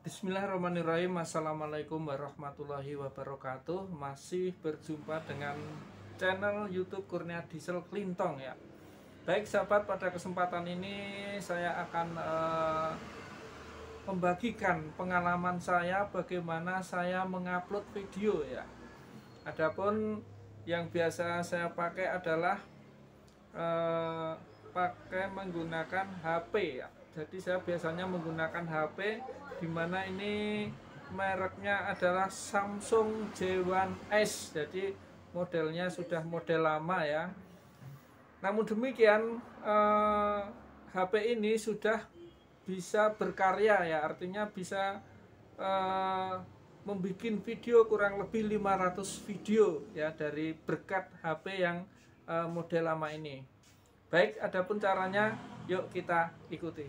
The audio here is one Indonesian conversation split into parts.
Bismillahirrahmanirrahim Assalamualaikum warahmatullahi wabarakatuh Masih berjumpa dengan channel youtube Kurnia Diesel Klintong ya Baik sahabat pada kesempatan ini saya akan eh, membagikan pengalaman saya bagaimana saya mengupload video ya Adapun yang biasa saya pakai adalah eh, pakai menggunakan HP ya jadi saya biasanya menggunakan HP dimana ini mereknya adalah Samsung J1S jadi modelnya sudah model lama ya namun demikian eh, HP ini sudah bisa berkarya ya artinya bisa eh, membuat video kurang lebih 500 video ya dari berkat HP yang eh, model lama ini Baik, adapun caranya yuk kita ikuti.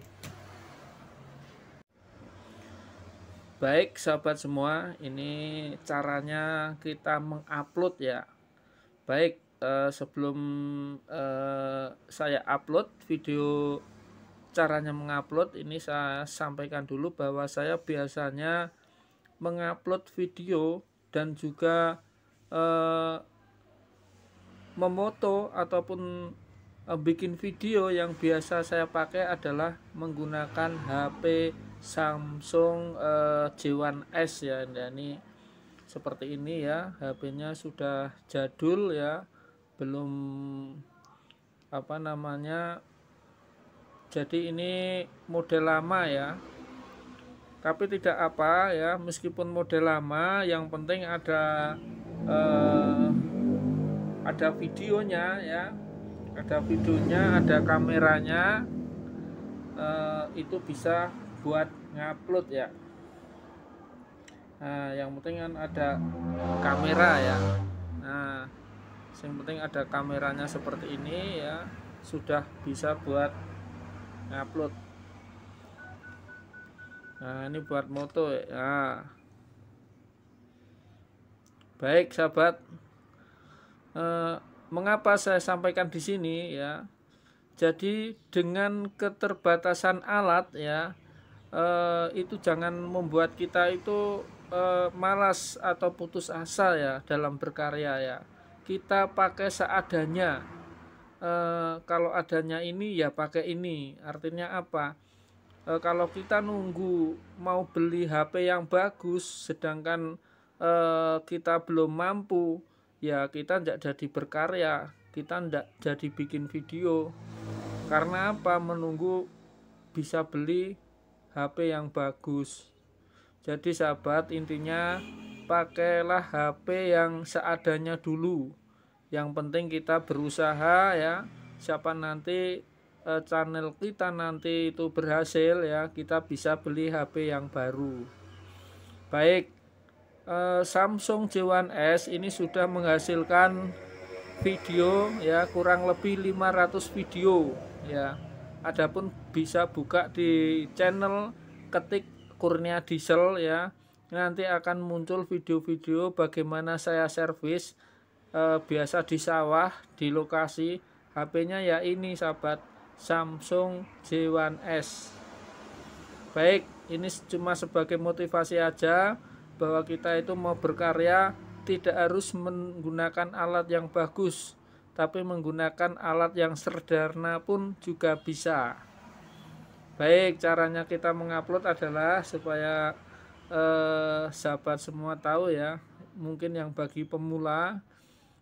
Baik, sahabat semua, ini caranya kita mengupload ya. Baik, eh, sebelum eh, saya upload video caranya mengupload ini saya sampaikan dulu bahwa saya biasanya mengupload video dan juga eh, memoto ataupun Eh, bikin video yang biasa saya pakai adalah menggunakan HP Samsung eh, J1S ya nah, ini seperti ini ya HP-nya sudah jadul ya belum apa namanya jadi ini model lama ya tapi tidak apa ya meskipun model lama yang penting ada eh, ada videonya ya ada videonya ada kameranya eh, itu bisa buat ngupload ya nah yang penting kan ada kamera ya nah yang penting ada kameranya seperti ini ya sudah bisa buat ngupload nah ini buat moto ya nah. baik sahabat eh, mengapa saya sampaikan di sini ya. Jadi dengan keterbatasan alat ya eh, itu jangan membuat kita itu eh, malas atau putus asa ya dalam berkarya ya. Kita pakai seadanya. Eh, kalau adanya ini ya pakai ini. Artinya apa? Eh, kalau kita nunggu mau beli HP yang bagus sedangkan eh, kita belum mampu ya kita tidak jadi berkarya kita tidak jadi bikin video karena apa menunggu bisa beli HP yang bagus jadi sahabat intinya pakailah HP yang seadanya dulu yang penting kita berusaha ya siapa nanti e, channel kita nanti itu berhasil ya kita bisa beli HP yang baru baik Eh, Samsung J1S ini sudah menghasilkan video ya kurang lebih 500 video ya adapun bisa buka di channel ketik Kurnia Diesel ya nanti akan muncul video-video bagaimana saya servis eh, biasa di sawah di lokasi HP-nya ya ini sahabat Samsung J1S baik ini cuma sebagai motivasi aja bahwa kita itu mau berkarya tidak harus menggunakan alat yang bagus, tapi menggunakan alat yang sederhana pun juga bisa. Baik, caranya kita mengupload adalah supaya eh, sahabat semua tahu ya, mungkin yang bagi pemula,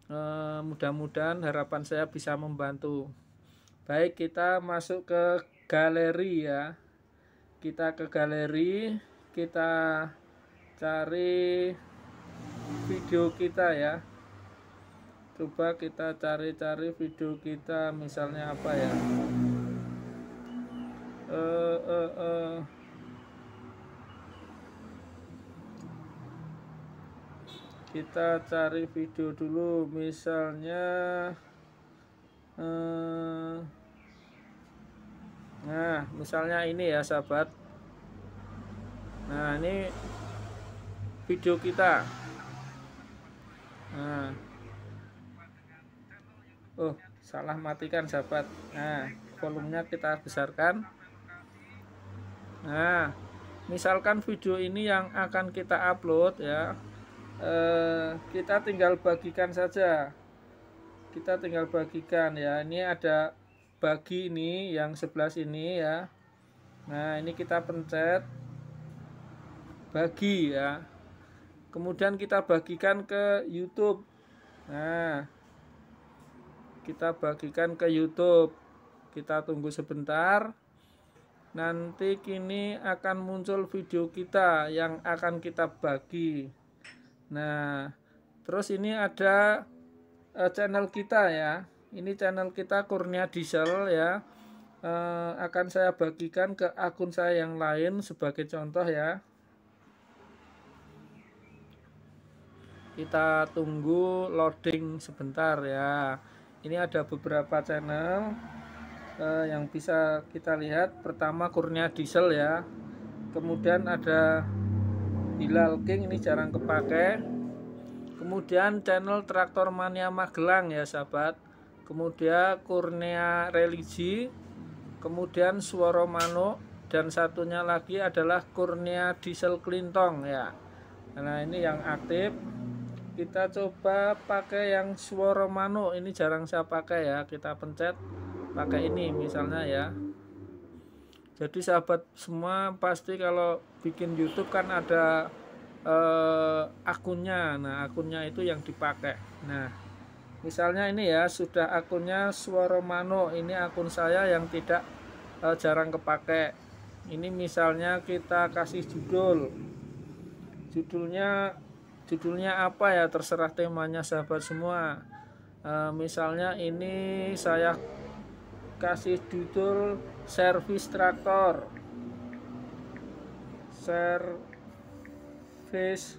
eh, mudah-mudahan harapan saya bisa membantu. Baik, kita masuk ke galeri ya. Kita ke galeri, kita cari video kita ya coba kita cari-cari video kita misalnya apa ya eh eh eh kita cari video dulu misalnya eh, nah misalnya ini ya sahabat nah ini video kita nah. oh salah matikan sahabat nah volumenya kita besarkan nah misalkan video ini yang akan kita upload ya eh, kita tinggal bagikan saja kita tinggal bagikan ya ini ada bagi ini yang sebelah sini ya nah ini kita pencet bagi ya kemudian kita bagikan ke YouTube nah kita bagikan ke YouTube kita tunggu sebentar nanti kini akan muncul video kita yang akan kita bagi nah terus ini ada eh, channel kita ya ini channel kita Kurnia Diesel ya uh, akan saya bagikan ke akun saya yang lain sebagai contoh ya kita tunggu loading sebentar ya ini ada beberapa channel eh, yang bisa kita lihat pertama kurnia diesel ya kemudian ada Hilal King ini jarang kepake kemudian channel traktor mania Magelang ya sahabat kemudian kurnia religi kemudian suara mano dan satunya lagi adalah kurnia diesel klintong ya nah ini yang aktif kita coba pakai yang suara mano ini jarang saya pakai ya kita pencet pakai ini misalnya ya jadi sahabat semua pasti kalau bikin YouTube kan ada eh, akunnya nah akunnya itu yang dipakai nah misalnya ini ya sudah akunnya suara mano ini akun saya yang tidak eh, jarang kepake ini misalnya kita kasih judul judulnya judulnya apa ya terserah temanya sahabat semua e, misalnya ini saya kasih judul servis traktor servis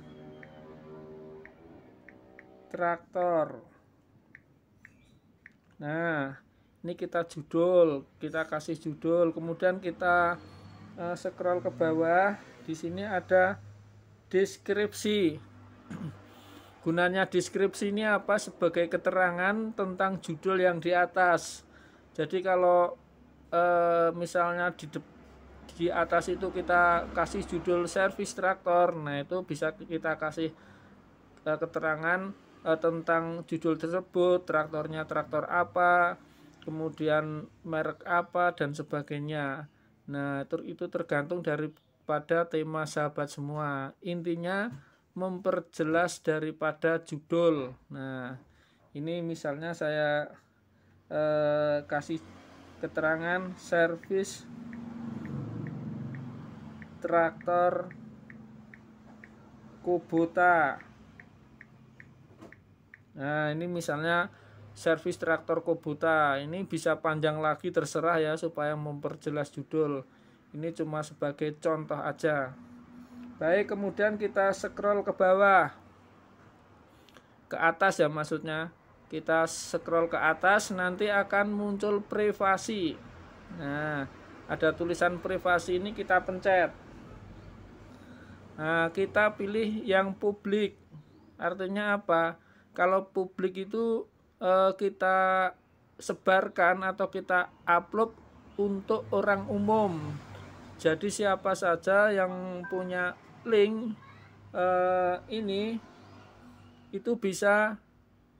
traktor nah ini kita judul kita kasih judul kemudian kita eh, scroll ke bawah di sini ada deskripsi Gunanya deskripsi ini apa? Sebagai keterangan tentang judul yang di atas. Jadi kalau e, misalnya di de, di atas itu kita kasih judul service traktor, nah itu bisa kita kasih e, keterangan e, tentang judul tersebut, traktornya traktor apa, kemudian merek apa dan sebagainya. Nah, itu itu tergantung daripada tema sahabat semua. Intinya memperjelas daripada judul. Nah, ini misalnya saya eh, kasih keterangan servis traktor Kubota. Nah, ini misalnya servis traktor Kubota. Ini bisa panjang lagi terserah ya supaya memperjelas judul. Ini cuma sebagai contoh aja. Baik, kemudian kita scroll ke bawah. Ke atas ya maksudnya. Kita scroll ke atas nanti akan muncul privasi. Nah, ada tulisan privasi ini kita pencet. Nah, kita pilih yang publik. Artinya apa? Kalau publik itu eh, kita sebarkan atau kita upload untuk orang umum. Jadi siapa saja yang punya link uh, ini itu bisa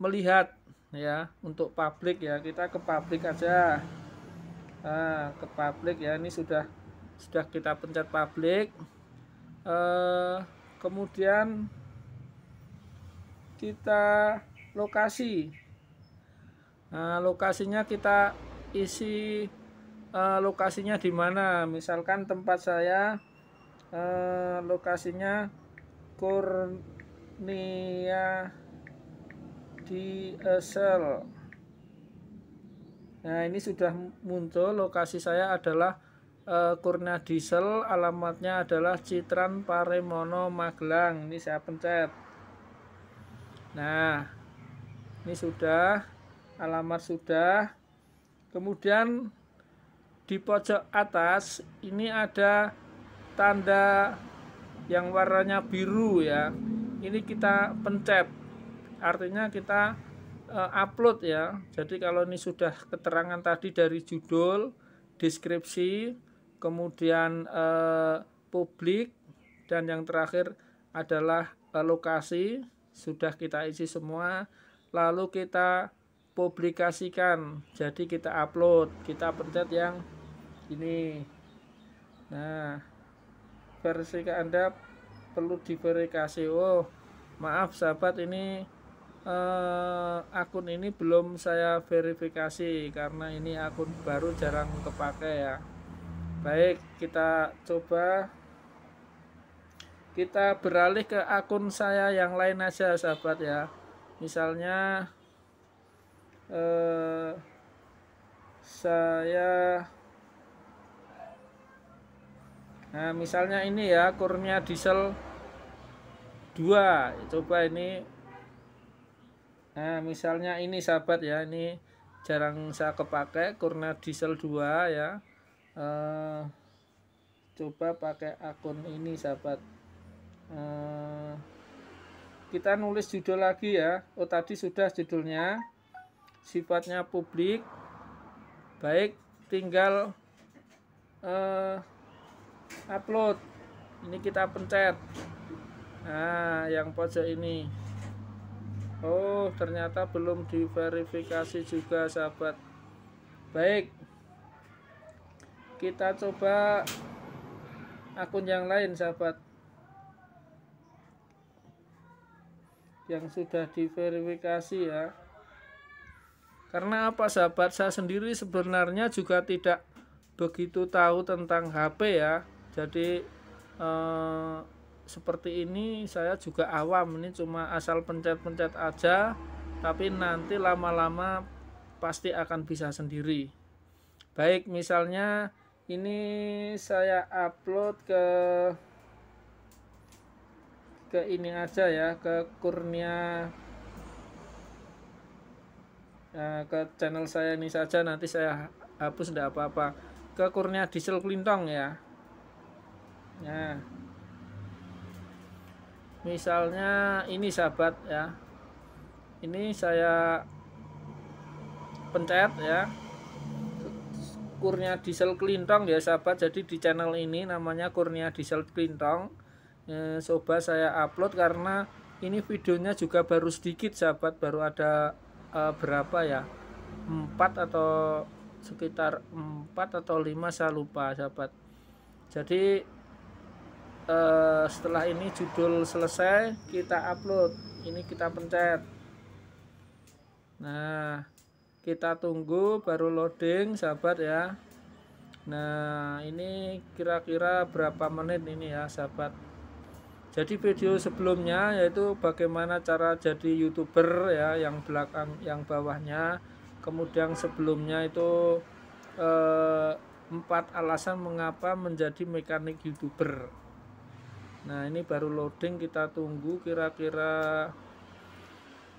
melihat ya untuk publik ya kita ke publik aja nah, ke publik ya ini sudah sudah kita pencet publik eh, kemudian kita lokasi nah, lokasinya kita isi eh, lokasinya di mana misalkan tempat saya eh, lokasinya Kurnia di Esel nah ini sudah muncul lokasi saya adalah eh, Kurnia Diesel alamatnya adalah Citran Paremono Magelang ini saya pencet nah ini sudah alamat sudah kemudian di pojok atas ini ada tanda yang warnanya biru ya ini kita pencet artinya kita eh, upload ya jadi kalau ini sudah keterangan tadi dari judul deskripsi kemudian uh, publik dan yang terakhir adalah eh, lokasi sudah kita isi semua lalu kita publikasikan jadi kita upload kita pencet yang ini nah versi ke Anda perlu diverifikasi. Oh, maaf sahabat ini eh, akun ini belum saya verifikasi karena ini akun baru jarang kepake ya. Baik, kita coba kita beralih ke akun saya yang lain aja sahabat ya. Misalnya eh saya Nah, misalnya ini ya kurnya diesel 2. Coba ini Nah, misalnya ini sahabat ya, ini jarang saya kepake kurna diesel 2 ya. Eh coba pakai akun ini sahabat. Eh kita nulis judul lagi ya. Oh, tadi sudah judulnya. Sifatnya publik. Baik, tinggal eh upload ini kita pencet nah yang pojok ini Oh ternyata belum diverifikasi juga sahabat baik kita coba akun yang lain sahabat yang sudah diverifikasi ya karena apa sahabat saya sendiri sebenarnya juga tidak begitu tahu tentang HP ya jadi eh, seperti ini saya juga awam ini cuma asal pencet-pencet aja tapi nanti lama-lama pasti akan bisa sendiri baik misalnya ini saya upload ke ke ini aja ya ke kurnia ya, ke channel saya ini saja nanti saya hapus tidak apa-apa ke kurnia diesel kelintong ya Nah, misalnya ini sahabat ya. Ini saya pencet ya. Kurnia diesel kelintong ya sahabat. Jadi di channel ini namanya Kurnia diesel kelintong. Eh, ya, coba saya upload karena ini videonya juga baru sedikit sahabat baru ada eh, berapa ya empat atau sekitar empat atau lima saya lupa sahabat jadi Eh, setelah ini judul selesai kita upload ini kita pencet nah kita tunggu baru loading sahabat ya nah ini kira-kira berapa menit ini ya sahabat jadi video sebelumnya yaitu bagaimana cara jadi youtuber ya yang belakang yang bawahnya kemudian sebelumnya itu eh, empat alasan mengapa menjadi mekanik youtuber nah ini baru loading kita tunggu kira-kira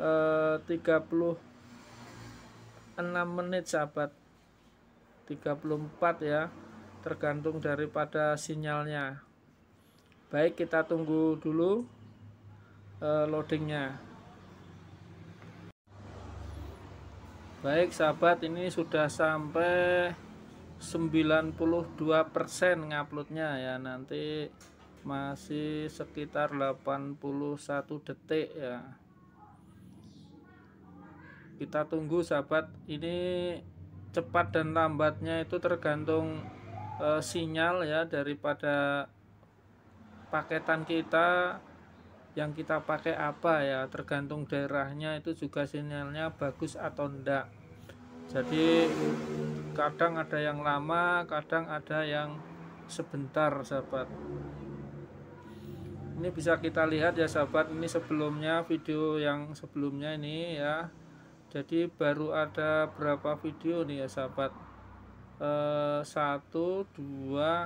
eh, 36 menit sahabat 34 ya tergantung daripada sinyalnya baik kita tunggu dulu eh, loadingnya baik sahabat ini sudah sampai 92% nguploadnya ya nanti masih sekitar 81 detik ya kita tunggu sahabat ini cepat dan lambatnya itu tergantung e, sinyal ya daripada paketan kita yang kita pakai apa ya tergantung daerahnya itu juga sinyalnya bagus atau enggak jadi kadang ada yang lama kadang ada yang sebentar sahabat ini bisa kita lihat ya sahabat ini sebelumnya video yang sebelumnya ini ya jadi baru ada berapa video nih ya sahabat e, 1 2 3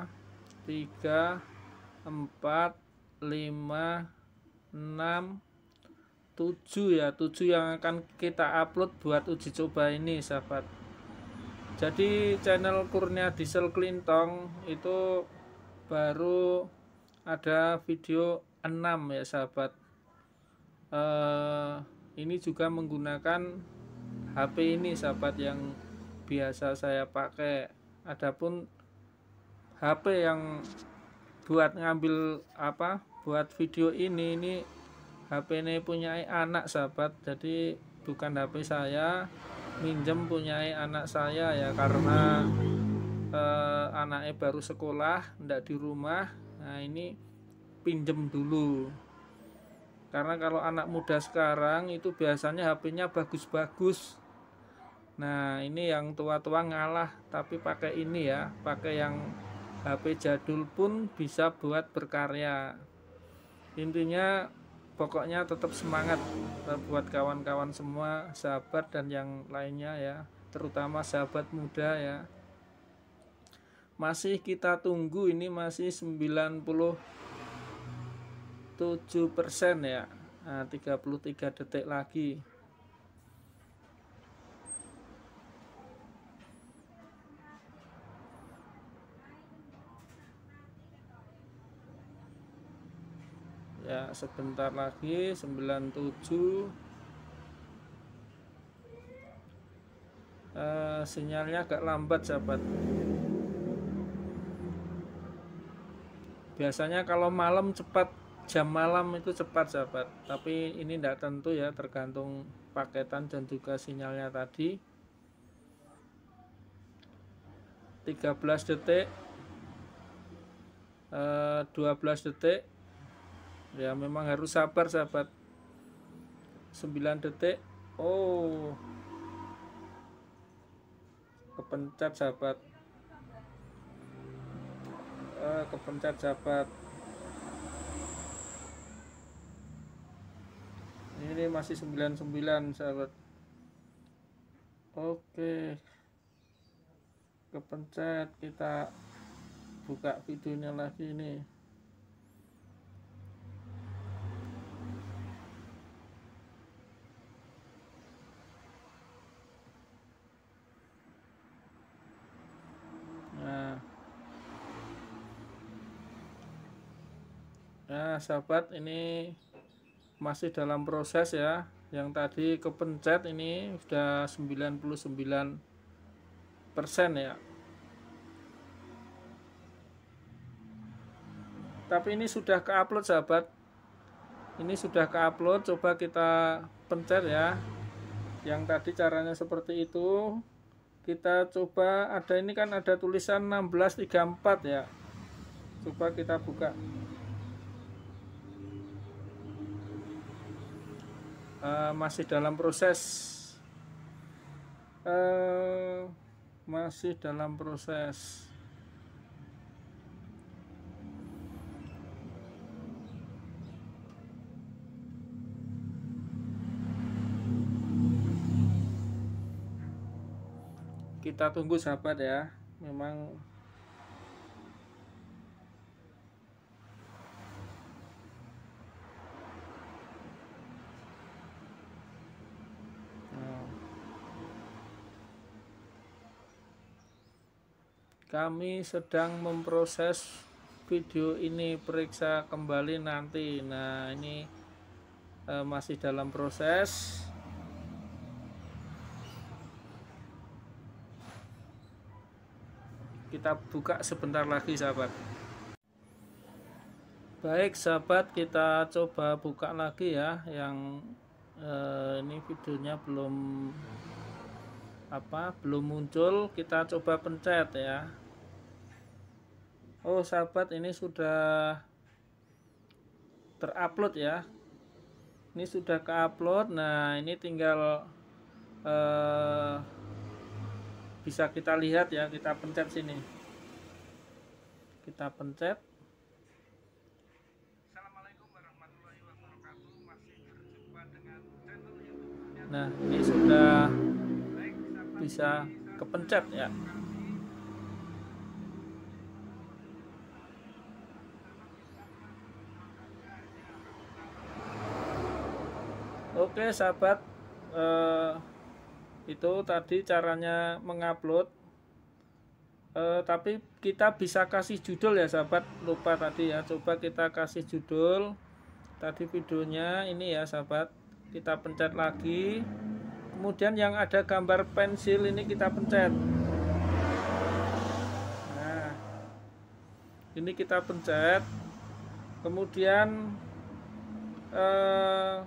4 5 6 7 ya 7 yang akan kita upload buat uji coba ini sahabat jadi channel Kurnia Diesel Klintong itu baru ada video 6 ya sahabat eh, ini juga menggunakan HP ini sahabat yang biasa saya pakai adapun HP yang buat ngambil apa buat video ini ini HP ini punya anak sahabat jadi bukan HP saya minjem punya anak saya ya karena eh, anaknya baru sekolah ndak di rumah nah ini pinjem dulu karena kalau anak muda sekarang itu biasanya HP-nya bagus-bagus nah ini yang tua-tua ngalah tapi pakai ini ya pakai yang HP jadul pun bisa buat berkarya intinya pokoknya tetap semangat buat kawan-kawan semua sahabat dan yang lainnya ya terutama sahabat muda ya masih kita tunggu ini masih 97% ya nah, 33 detik lagi ya sebentar lagi 97 Uh, eh, sinyalnya agak lambat sahabat biasanya kalau malam cepat jam malam itu cepat sahabat tapi ini tidak tentu ya tergantung paketan dan juga sinyalnya tadi 13 detik 12 eh, detik ya memang harus sabar sahabat 9 detik oh kepencet sahabat uh, eh, kepencet jabat ini masih 99 sahabat oke kepencet kita buka videonya lagi nih sahabat, ini masih dalam proses ya. Yang tadi kepencet ini sudah 99% ya. Tapi ini sudah ke-upload sahabat. Ini sudah ke-upload, coba kita pencet ya. Yang tadi caranya seperti itu. Kita coba ada ini kan ada tulisan 1634 ya. Coba kita buka. Eh, masih dalam proses uh, masih dalam proses kita tunggu sahabat ya memang kami sedang memproses video ini periksa kembali nanti nah ini e, masih dalam proses kita buka sebentar lagi sahabat baik sahabat kita coba buka lagi ya yang e, ini videonya belum apa belum muncul kita coba pencet ya Oh sahabat ini sudah terupload ya ini sudah ke upload nah ini tinggal eh, bisa kita lihat ya kita pencet sini kita pencet Nah, ini sudah bisa kepencet ya. Oke sahabat eh, itu tadi caranya mengupload eh, tapi kita bisa kasih judul ya sahabat lupa tadi ya coba kita kasih judul tadi videonya ini ya sahabat kita pencet lagi kemudian yang ada gambar pensil ini kita pencet nah ini kita pencet kemudian eh,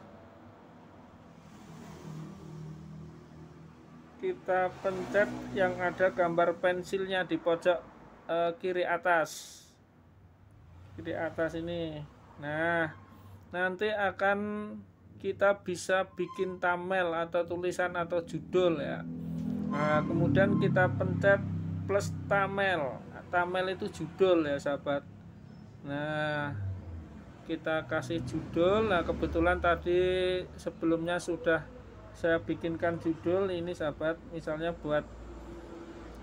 kita pencet yang ada gambar pensilnya di pojok eh, kiri atas kiri atas ini nah nanti akan kita bisa bikin tamel atau tulisan atau judul ya nah, kemudian kita pencet plus tamel nah, tamel itu judul ya sahabat nah kita kasih judul nah kebetulan tadi sebelumnya sudah saya bikinkan judul ini sahabat misalnya buat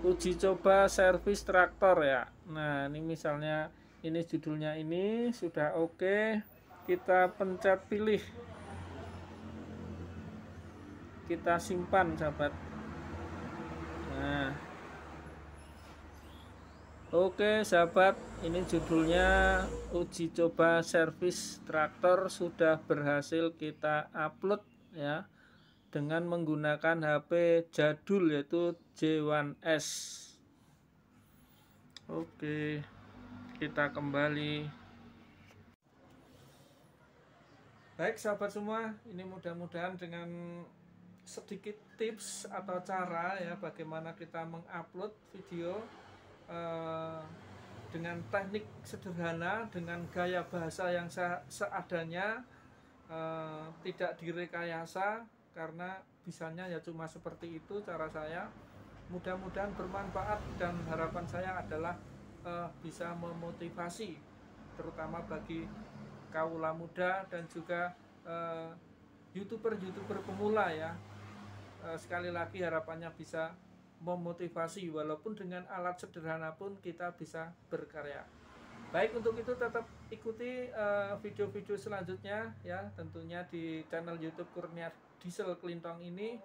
uji coba servis traktor ya nah ini misalnya ini judulnya ini sudah oke kita pencet pilih kita simpan sahabat nah oke sahabat ini judulnya uji coba servis traktor sudah berhasil kita upload ya dengan menggunakan HP jadul yaitu J1S. Oke, kita kembali. Baik sahabat semua, ini mudah-mudahan dengan sedikit tips atau cara ya bagaimana kita mengupload video eh, dengan teknik sederhana dengan gaya bahasa yang seadanya uh, tidak direkayasa karena bisanya ya cuma seperti itu cara saya mudah-mudahan bermanfaat dan harapan saya adalah eh, bisa memotivasi terutama bagi kaula muda dan juga youtuber eh, youtuber-youtuber pemula ya eh, sekali lagi harapannya bisa memotivasi walaupun dengan alat sederhana pun kita bisa berkarya baik untuk itu tetap ikuti eh, video-video uh, selanjutnya ya tentunya di channel YouTube Kurnia diesel Kelintong ini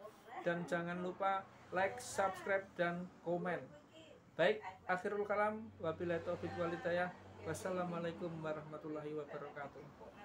dan jangan lupa like, subscribe dan komen. Baik, akhirul kalam wabillahi taufiq Wassalamualaikum warahmatullahi wabarakatuh.